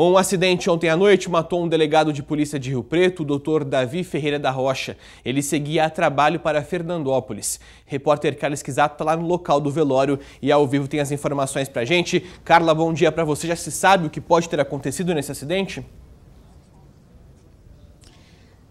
Um acidente ontem à noite matou um delegado de polícia de Rio Preto, o doutor Davi Ferreira da Rocha. Ele seguia a trabalho para Fernandópolis. Repórter Carla Quisato está lá no local do velório e ao vivo tem as informações para gente. Carla, bom dia para você. Já se sabe o que pode ter acontecido nesse acidente?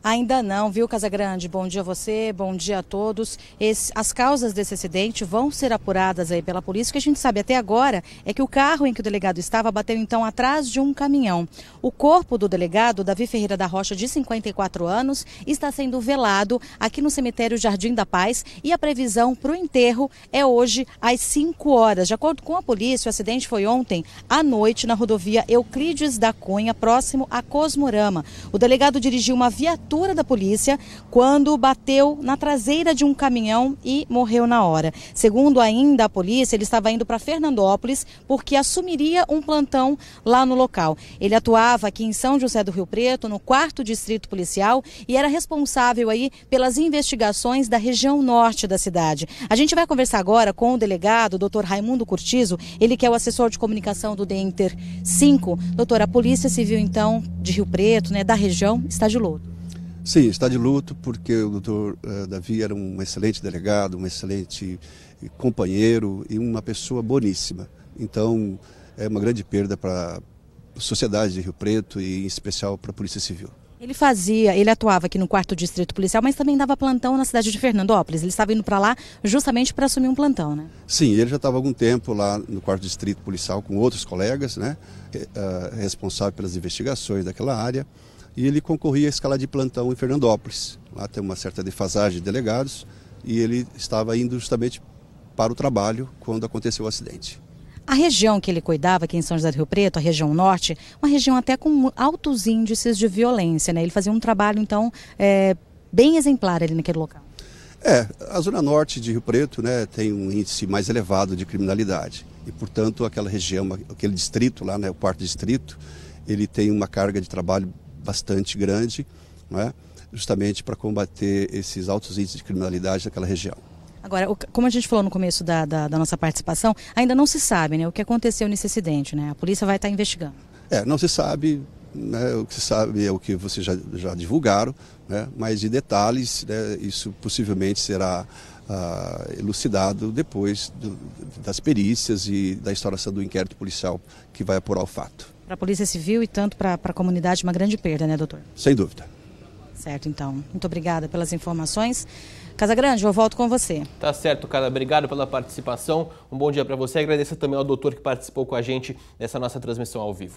Ainda não, viu, Casagrande? Bom dia a você, bom dia a todos. Esse, as causas desse acidente vão ser apuradas aí pela polícia. O que a gente sabe até agora é que o carro em que o delegado estava bateu então atrás de um caminhão. O corpo do delegado, Davi Ferreira da Rocha, de 54 anos, está sendo velado aqui no cemitério Jardim da Paz e a previsão para o enterro é hoje às 5 horas. De acordo com a polícia, o acidente foi ontem à noite na rodovia Euclides da Cunha, próximo a Cosmorama. O delegado dirigiu uma viatura viatura da polícia quando bateu na traseira de um caminhão e morreu na hora. Segundo ainda a polícia, ele estava indo para Fernandópolis porque assumiria um plantão lá no local. Ele atuava aqui em São José do Rio Preto, no quarto distrito policial, e era responsável aí pelas investigações da região norte da cidade. A gente vai conversar agora com o delegado, o doutor Raimundo Curtizo, ele que é o assessor de comunicação do DENTER 5. Doutor, a Polícia Civil, então, de Rio Preto, né, da região, está de louro. Sim, está de luto porque o doutor eh, Davi era um excelente delegado, um excelente eh, companheiro e uma pessoa boníssima. Então, é uma grande perda para a sociedade de Rio Preto e, em especial, para a Polícia Civil. Ele fazia, ele atuava aqui no quarto distrito policial, mas também dava plantão na cidade de Fernandópolis. Ele estava indo para lá justamente para assumir um plantão, né? Sim, ele já estava algum tempo lá no quarto distrito policial com outros colegas, né? Eh, ah, responsável pelas investigações daquela área. E ele concorria à escala de plantão em Fernandópolis. Lá tem uma certa defasagem de delegados e ele estava indo justamente para o trabalho quando aconteceu o acidente. A região que ele cuidava aqui em São José do Rio Preto, a região norte, uma região até com altos índices de violência, né? Ele fazia um trabalho, então, é, bem exemplar ali naquele local. É, a zona norte de Rio Preto né, tem um índice mais elevado de criminalidade e, portanto, aquela região, aquele distrito lá, né, o quarto distrito, ele tem uma carga de trabalho bastante grande, né, justamente para combater esses altos índices de criminalidade naquela região. Agora, como a gente falou no começo da, da, da nossa participação, ainda não se sabe né, o que aconteceu nesse acidente, né? A polícia vai estar tá investigando. É, não se sabe, né, o que se sabe é o que vocês já, já divulgaram, né, mas de detalhes, né, isso possivelmente será ah, elucidado depois do, das perícias e da instauração do inquérito policial que vai apurar o fato. Para a Polícia Civil e tanto para a comunidade, uma grande perda, né, doutor? Sem dúvida. Certo, então. Muito obrigada pelas informações. Casa Grande, eu volto com você. Tá certo, cara. Obrigado pela participação. Um bom dia para você. Agradeço também ao doutor que participou com a gente dessa nossa transmissão ao vivo.